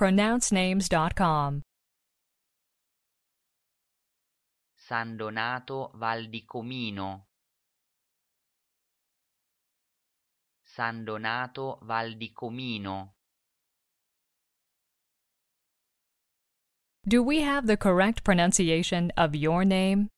pronouncenames.com. San Donato Val di Comino. San Donato Val di Comino. Do we have the correct pronunciation of your name?